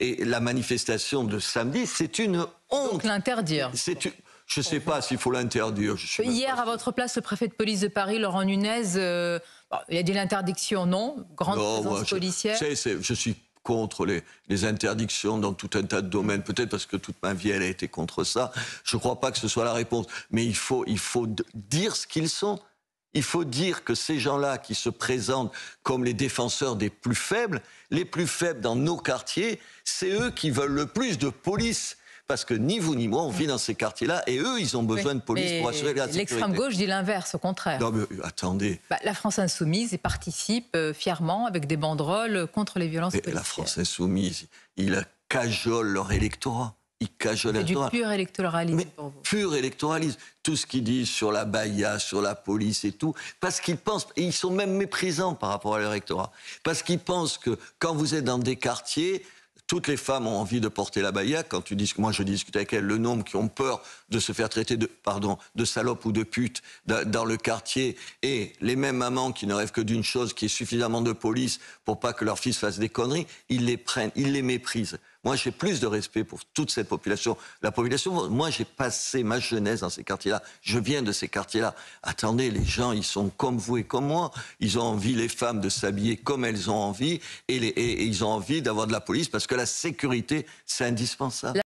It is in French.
Et la manifestation de samedi, c'est une honte. Donc l'interdire. C'est Je ne sais pas s'il faut l'interdire. Hier, à votre place, le préfet de police de Paris, Laurent Nunez, euh, il a dit l'interdiction, non Grande non, je, policière. je suis contre les, les, interdictions dans tout un tas de domaines, peut-être parce que toute ma vie, elle a été contre ça. Je ne crois pas que ce soit la réponse. Mais il faut, il faut dire ce qu'ils sont. Il faut dire que ces gens-là qui se présentent comme les défenseurs des plus faibles, les plus faibles dans nos quartiers, c'est eux qui veulent le plus de police parce que ni vous ni moi, on vit dans ces quartiers-là, et eux, ils ont besoin de police pour assurer la sécurité. L'extrême gauche dit l'inverse, au contraire. Non, mais attendez. Bah, la France insoumise participe euh, fièrement avec des banderoles contre les violences La France insoumise, il cajole leur électorat il C'est du pur électoralisme pour Pur électoralisme. Tout ce qu'ils disent sur la baïa, sur la police et tout, parce qu'ils pensent, et ils sont même méprisants par rapport à l'électorat. parce qu'ils pensent que quand vous êtes dans des quartiers, toutes les femmes ont envie de porter la baïa. Quand tu dis que moi je discute avec elles, le nombre qui ont peur de se faire traiter de, pardon, de salope ou de pute dans le quartier et les mêmes mamans qui ne rêvent que d'une chose, qui est suffisamment de police pour pas que leur fils fasse des conneries, ils les prennent, ils les méprisent. Moi, j'ai plus de respect pour toute cette population. La population, moi, j'ai passé ma jeunesse dans ces quartiers-là. Je viens de ces quartiers-là. Attendez, les gens, ils sont comme vous et comme moi. Ils ont envie, les femmes, de s'habiller comme elles ont envie. Et, les, ils ont envie d'avoir de la police parce que la sécurité, c'est indispensable.